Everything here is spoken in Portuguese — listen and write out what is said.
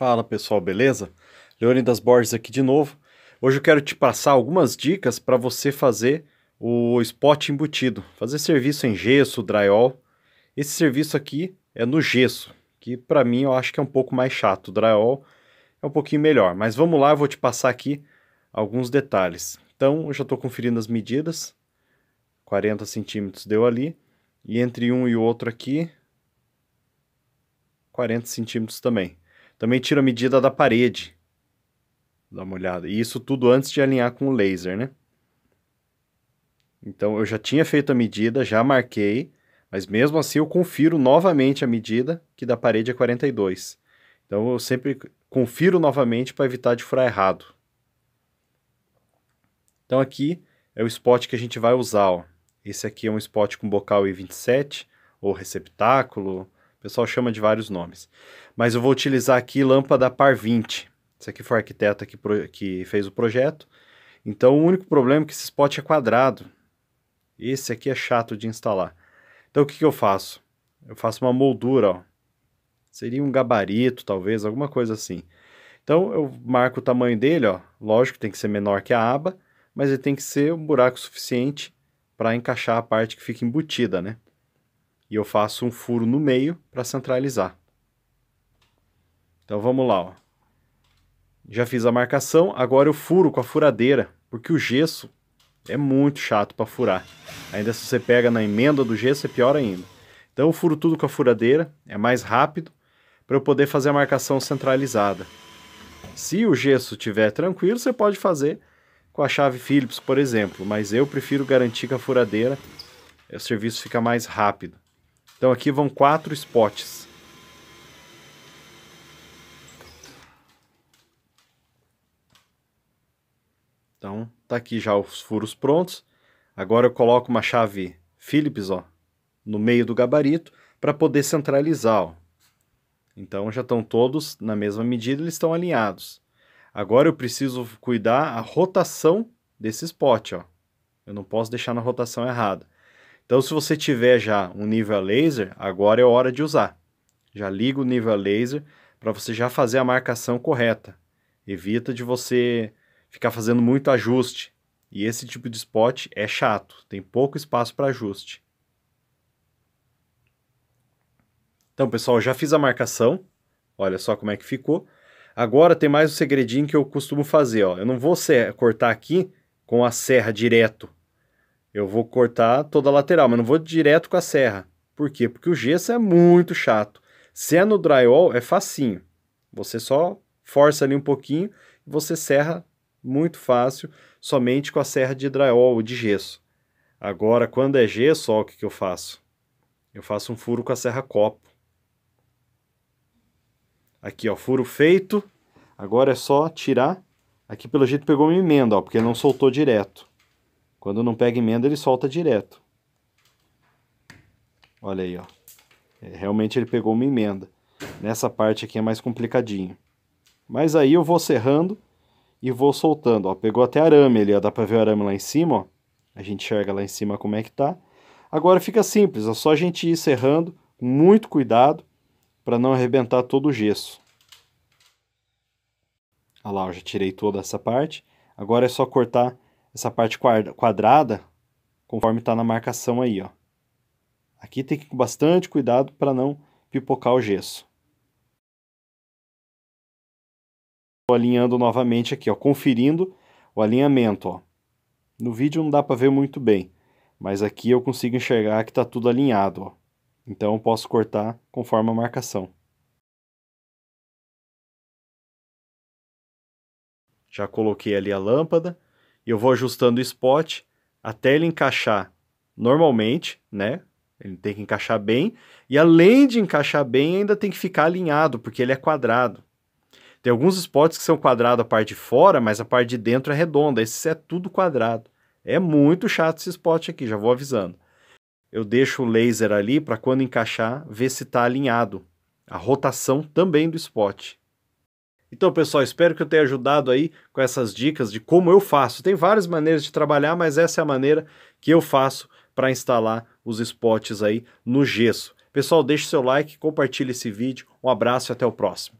Fala pessoal, beleza? das Borges aqui de novo. Hoje eu quero te passar algumas dicas para você fazer o spot embutido, fazer serviço em gesso, drywall. Esse serviço aqui é no gesso, que para mim eu acho que é um pouco mais chato. O drywall é um pouquinho melhor, mas vamos lá, eu vou te passar aqui alguns detalhes. Então eu já estou conferindo as medidas, 40 centímetros deu ali, e entre um e outro aqui, 40 centímetros também. Também tiro a medida da parede. Dá uma olhada. E isso tudo antes de alinhar com o laser, né? Então eu já tinha feito a medida, já marquei, mas mesmo assim eu confiro novamente a medida, que da parede é 42. Então eu sempre confiro novamente para evitar de furar errado. Então aqui é o spot que a gente vai usar. Ó. Esse aqui é um spot com bocal I27, ou receptáculo, o pessoal chama de vários nomes. Mas eu vou utilizar aqui lâmpada par 20. Esse aqui foi o arquiteto que, que fez o projeto. Então, o único problema é que esse spot é quadrado. Esse aqui é chato de instalar. Então, o que, que eu faço? Eu faço uma moldura, ó. Seria um gabarito, talvez, alguma coisa assim. Então, eu marco o tamanho dele, ó. Lógico, tem que ser menor que a aba, mas ele tem que ser um buraco suficiente para encaixar a parte que fica embutida, né? e eu faço um furo no meio para centralizar. Então vamos lá, ó. Já fiz a marcação, agora eu furo com a furadeira, porque o gesso é muito chato para furar. Ainda se você pega na emenda do gesso é pior ainda. Então eu furo tudo com a furadeira, é mais rápido para eu poder fazer a marcação centralizada. Se o gesso estiver tranquilo, você pode fazer com a chave Phillips, por exemplo, mas eu prefiro garantir com a furadeira, o serviço fica mais rápido. Então aqui vão quatro spots. Então, tá aqui já os furos prontos. Agora eu coloco uma chave Phillips, ó, no meio do gabarito para poder centralizar, ó. Então já estão todos na mesma medida, eles estão alinhados. Agora eu preciso cuidar a rotação desse spot, ó. Eu não posso deixar na rotação errada. Então, se você tiver já um nível a laser, agora é hora de usar. Já liga o nível a laser para você já fazer a marcação correta. Evita de você ficar fazendo muito ajuste. E esse tipo de spot é chato, tem pouco espaço para ajuste. Então, pessoal, já fiz a marcação. Olha só como é que ficou. Agora tem mais um segredinho que eu costumo fazer, ó. Eu não vou cortar aqui com a serra direto, eu vou cortar toda a lateral, mas não vou direto com a serra. Por quê? Porque o gesso é muito chato. Se é no drywall, é facinho. Você só força ali um pouquinho e você serra muito fácil somente com a serra de drywall ou de gesso. Agora, quando é gesso, ó, o que, que eu faço? Eu faço um furo com a serra copo. Aqui, ó, furo feito. Agora é só tirar. Aqui, pelo jeito, pegou uma emenda, ó, porque não soltou direto. Quando não pega emenda, ele solta direto. Olha aí, ó. É, realmente ele pegou uma emenda. Nessa parte aqui é mais complicadinho. Mas aí eu vou serrando e vou soltando, ó. Pegou até arame ali, ó. Dá pra ver o arame lá em cima, ó. A gente enxerga lá em cima como é que tá. Agora fica simples, é só a gente ir serrando com muito cuidado para não arrebentar todo o gesso. Olha lá, eu já tirei toda essa parte. Agora é só cortar essa parte quadrada, conforme está na marcação aí, ó. Aqui tem que com bastante cuidado para não pipocar o gesso. Estou alinhando novamente aqui, ó, conferindo o alinhamento, ó. No vídeo não dá para ver muito bem, mas aqui eu consigo enxergar que está tudo alinhado, ó. Então eu posso cortar conforme a marcação. Já coloquei ali a lâmpada eu vou ajustando o spot até ele encaixar normalmente, né? Ele tem que encaixar bem. E além de encaixar bem, ainda tem que ficar alinhado, porque ele é quadrado. Tem alguns spots que são quadrados a parte de fora, mas a parte de dentro é redonda. Esse é tudo quadrado. É muito chato esse spot aqui, já vou avisando. Eu deixo o laser ali para quando encaixar, ver se está alinhado. A rotação também do spot. Então, pessoal, espero que eu tenha ajudado aí com essas dicas de como eu faço. Tem várias maneiras de trabalhar, mas essa é a maneira que eu faço para instalar os spots aí no gesso. Pessoal, deixe seu like, compartilhe esse vídeo. Um abraço e até o próximo.